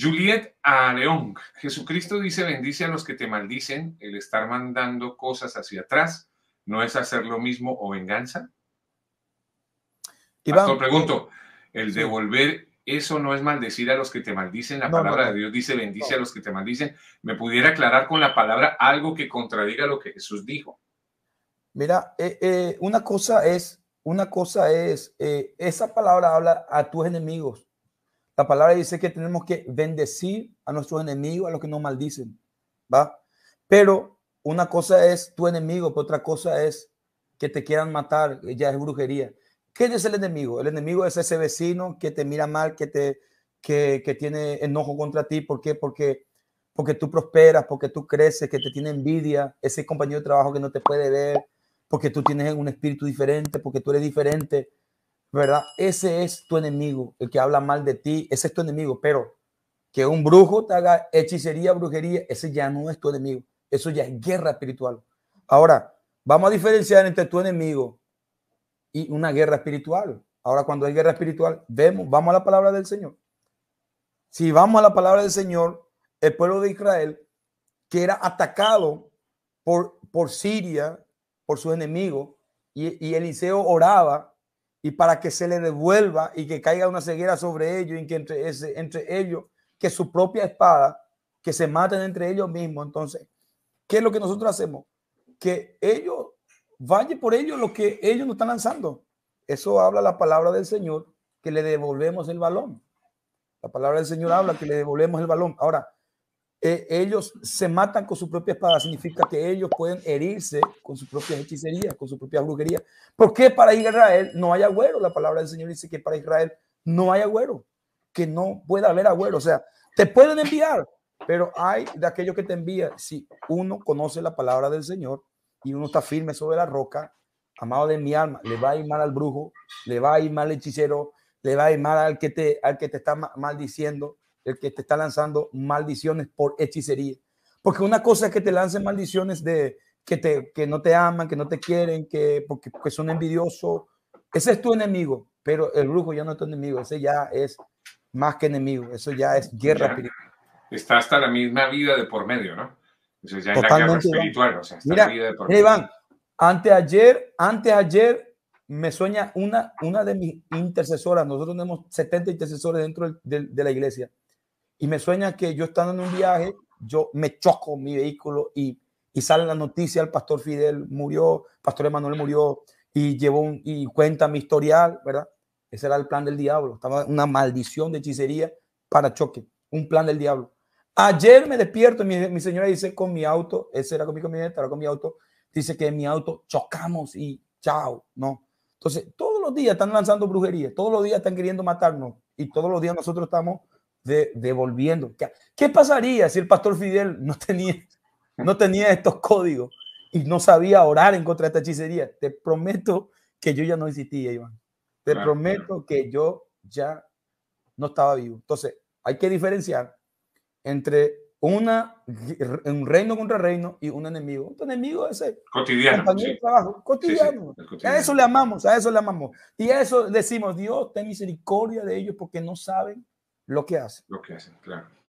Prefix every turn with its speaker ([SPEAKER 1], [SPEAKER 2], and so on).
[SPEAKER 1] Juliet a León. Jesucristo dice, bendice a los que te maldicen. El estar mandando cosas hacia atrás no es hacer lo mismo o venganza.
[SPEAKER 2] pregunto,
[SPEAKER 1] el devolver eso no es maldecir a los que te maldicen. La palabra de Dios dice, bendice a los que te maldicen. ¿Me pudiera aclarar con la palabra algo que contradiga lo que Jesús dijo?
[SPEAKER 2] Mira, eh, eh, una cosa es, una cosa es, eh, esa palabra habla a tus enemigos la palabra dice que tenemos que bendecir a nuestros enemigos, a los que nos maldicen, ¿va? Pero una cosa es tu enemigo, pero otra cosa es que te quieran matar, eh, ya es brujería. ¿Qué es el enemigo? El enemigo es ese vecino que te mira mal, que te que, que tiene enojo contra ti. ¿Por qué? Porque, porque tú prosperas, porque tú creces, que te tiene envidia, ese compañero de trabajo que no te puede ver, porque tú tienes un espíritu diferente, porque tú eres diferente. ¿verdad? Ese es tu enemigo, el que habla mal de ti, ese es tu enemigo, pero que un brujo te haga hechicería, brujería, ese ya no es tu enemigo, eso ya es guerra espiritual. Ahora, vamos a diferenciar entre tu enemigo y una guerra espiritual. Ahora, cuando hay guerra espiritual, vemos, vamos a la palabra del Señor. Si vamos a la palabra del Señor, el pueblo de Israel, que era atacado por, por Siria, por su enemigo, y Eliseo oraba y para que se le devuelva y que caiga una ceguera sobre ellos y que entre, entre ellos, que su propia espada, que se maten entre ellos mismos. Entonces, ¿qué es lo que nosotros hacemos? Que ellos, vayan por ellos lo que ellos nos están lanzando. Eso habla la palabra del Señor, que le devolvemos el balón. La palabra del Señor habla que le devolvemos el balón. Ahora, eh, ellos se matan con su propia espada, significa que ellos pueden herirse con su propia hechicería, con su propia brujería. porque qué para Israel no hay agüero? La palabra del Señor dice que para Israel no hay agüero, que no pueda haber agüero. O sea, te pueden enviar, pero hay de aquello que te envía. Si uno conoce la palabra del Señor y uno está firme sobre la roca, amado de mi alma, le va a ir mal al brujo, le va a ir mal al hechicero, le va a ir mal al que te, al que te está maldiciendo el que te está lanzando maldiciones por hechicería. Porque una cosa es que te lancen maldiciones de que, te, que no te aman, que no te quieren, que porque, son envidiosos. Ese es tu enemigo, pero el brujo ya no es tu enemigo, ese ya es más que enemigo, eso ya es guerra espiritual.
[SPEAKER 1] Está hasta la misma vida de por medio, ¿no? Eso ya Totalmente, es la guerra espiritual, o sea, la vida de por medio. Iván,
[SPEAKER 2] anteayer, me sueña una, una de mis intercesoras, nosotros tenemos 70 intercesores dentro de la iglesia y me sueña que yo estando en un viaje, yo me choco mi vehículo y, y sale la noticia, el pastor Fidel murió, el pastor Emanuel murió y un, y cuenta mi historial, ¿verdad? Ese era el plan del diablo, estaba una maldición de hechicería para choque, un plan del diablo. Ayer me despierto y mi, señora dice con mi auto, ese era con mi camioneta, era con mi auto, dice que en mi auto chocamos y chao, ¿no? Entonces, todos los días están lanzando brujería, todos los días están queriendo matarnos y todos los días nosotros estamos devolviendo. ¿Qué pasaría si el pastor Fidel no tenía, no tenía estos códigos y no sabía orar en contra de esta hechicería? Te prometo que yo ya no existía, Iván. Te prometo que yo ya no estaba vivo. Entonces, hay que diferenciar entre una, un reino contra reino y un enemigo. Un enemigo ese cotidiano. cotidiano. A eso le amamos, a eso le amamos. Y a eso decimos, Dios, ten misericordia de ellos porque no saben lo que hace, Lo que hacen, claro.